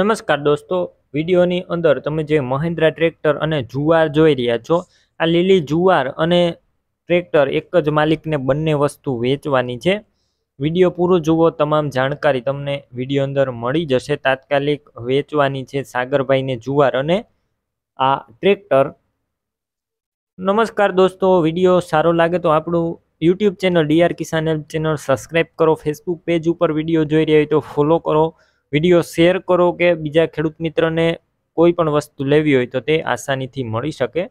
નમસ્કાર દોસ્તો વિડીયોની અંદર તમે જે મહિન્દ્રા ટ્રેક્ટર અને જુવાર જોઈ રહ્યા છો આ લીલી જુવાર અને ટ્રેક્ટર એક જ માલિકને બંને વસ્તુ વેચવાની છે વિડીયો પૂરો જુઓ તમામ જાણકારી તમને વિડીયો અંદર મળી જશે તાત્કાલિક વેચવાની છે સાગરભાઈને જુવાર અને આ ટ્રેક્ટર નમસ્કાર દોસ્તો વિડીયો સારો લાગે તો આપણું YouTube channel DR Kisan channel subscribe કરો ફેસબુક પેજ ઉપર વિડીયો જોઈ રહ્યા હોય તો ફોલો કરો વિડીયો શેર કરો કે બીજા ખેડૂત મિત્રને કોઈ પણ વસ્તુ લેવી હોય તો તે આસાનીથી મળી શકે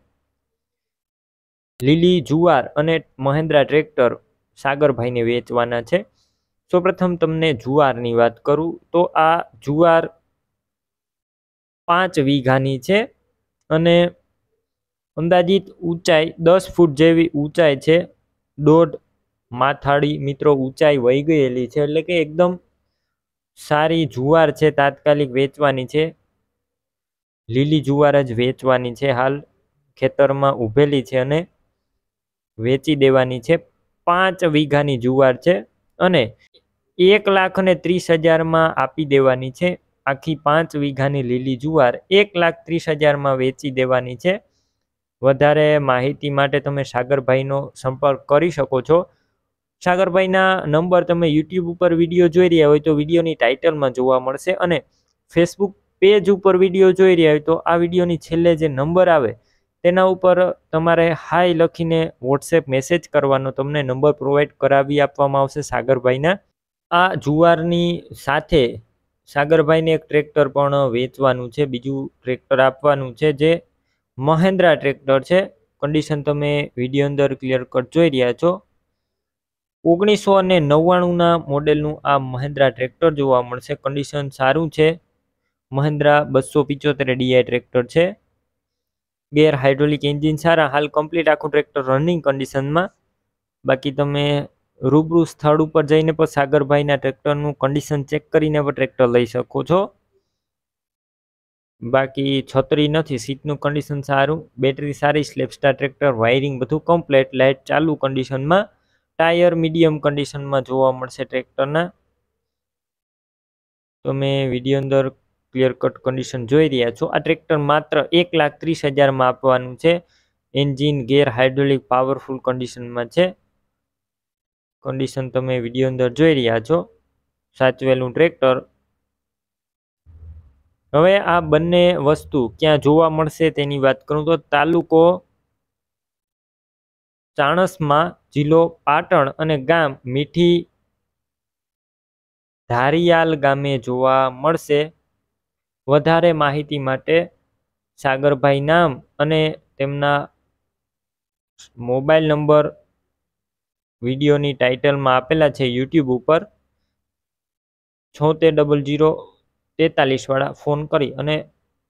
લીલી જુવાર અને મહેન્દ્રા ટ્રેક્ટર સાગરભાઈને વેચવાના છે સૌપ્રથમ તમને જુવારની વાત કરું તો આ જુવાર પાંચ વીઘાની છે અને અંદાજિત ઊંચાઈ દસ ફૂટ જેવી ઊંચાઈ છે દોઢ માથાળી મિત્રો ઊંચાઈ વહી ગયેલી છે એટલે કે એકદમ સારી જુવાર છે તાત્કાલિક વેચવાની છે લીલી જુવાર જ વેચવાની છે હાલ ખેતરમાં ઊભેલી છે અને વેચી દેવાની છે પાંચ વીઘાની જુવાર છે અને એક લાખ ને ત્રીસ હજારમાં આપી દેવાની છે આખી પાંચ વીઘાની લીલી જુવાર એક લાખ ત્રીસ હજારમાં વેચી દેવાની છે વધારે માહિતી માટે તમે સાગરભાઈનો સંપર્ક કરી શકો છો સાગરભાઈના નંબર તમે યુટ્યુબ ઉપર વિડીયો જોઈ રહ્યા હોય તો વિડીયોની ટાઇટલમાં જોવા મળશે અને ફેસબુક પેજ ઉપર વિડીયો જોઈ રહ્યા હોય તો આ વિડીયોની છેલ્લે જે નંબર આવે તેના ઉપર તમારે હાય લખીને વોટ્સએપ મેસેજ કરવાનો તમને નંબર પ્રોવાઈડ કરાવી આપવામાં આવશે સાગરભાઈના આ જુવારની સાથે સાગરભાઈને એક ટ્રેક્ટર પણ વેચવાનું છે બીજું ટ્રેક્ટર આપવાનું છે જે મહેન્દ્રા ટ્રેક્ટર છે કન્ડિશન તમે વિડીયો અંદર ક્લિયર કટ જોઈ રહ્યા છો ઓગણીસો અને નવ્વાણુંના મોડેલનું આ મહિન્દ્રા ટ્રેક્ટર જોવા મળશે કન્ડિશન સારું છે મહિન્દ્રા બસો પિચોતેર ડીઆઈ ટ્રેક્ટર છે ગેર હાઇડ્રોલિક એન્જિન સારા હાલ કમ્પ્લીટ આખું ટ્રેક્ટર રનિંગ કન્ડિશનમાં બાકી તમે રૂબરૂ સ્થળ ઉપર જઈને પણ સાગરભાઈના ટ્રેક્ટરનું કન્ડિશન ચેક કરીને પણ ટ્રેક્ટર લઈ શકો છો બાકી છત્રી નથી સીટનું કન્ડિશન સારું બેટરી સારી સ્લેપસ્ટાર ટ્રેક્ટર વાયરિંગ બધું કમ્પ્લેટ લાઇટ ચાલુ કન્ડિશનમાં ટાયર મીડિયમ કન્ડિશનમાં જોવા મળશે ટ્રેક્ટરના તમે વિડીયો અંદર ક્લિયર કટ કન્ડિશન જોઈ રહ્યા છો આ ટ્રેક્ટર માત્ર એક લાખ ત્રીસ હજારમાં આપવાનું છે એન્જિન ગેર હાઇડ્રોલિક પાવરફુલ કન્ડિશનમાં છે કન્ડિશન તમે વિડીયો અંદર જોઈ રહ્યા છો સાચવેલું ટ્રેક્ટર હવે આ બંને વસ્તુ ક્યાં જોવા મળશે તેની વાત કરું તો તાલુકો ચાણસમાં જિલ્લો પાટણ અને ગામ મીઠી ધારિયાલ ગામે જોવા મળશે વધારે માહિતી માટે સાગરભાઈ નામ અને તેમના મોબાઈલ નંબર વિડીયોની ટાઇટલમાં આપેલા છે યુટ્યુબ ઉપર છોતેર ડબલ જીરો તેતાલીસવાળા ફોન કરી અને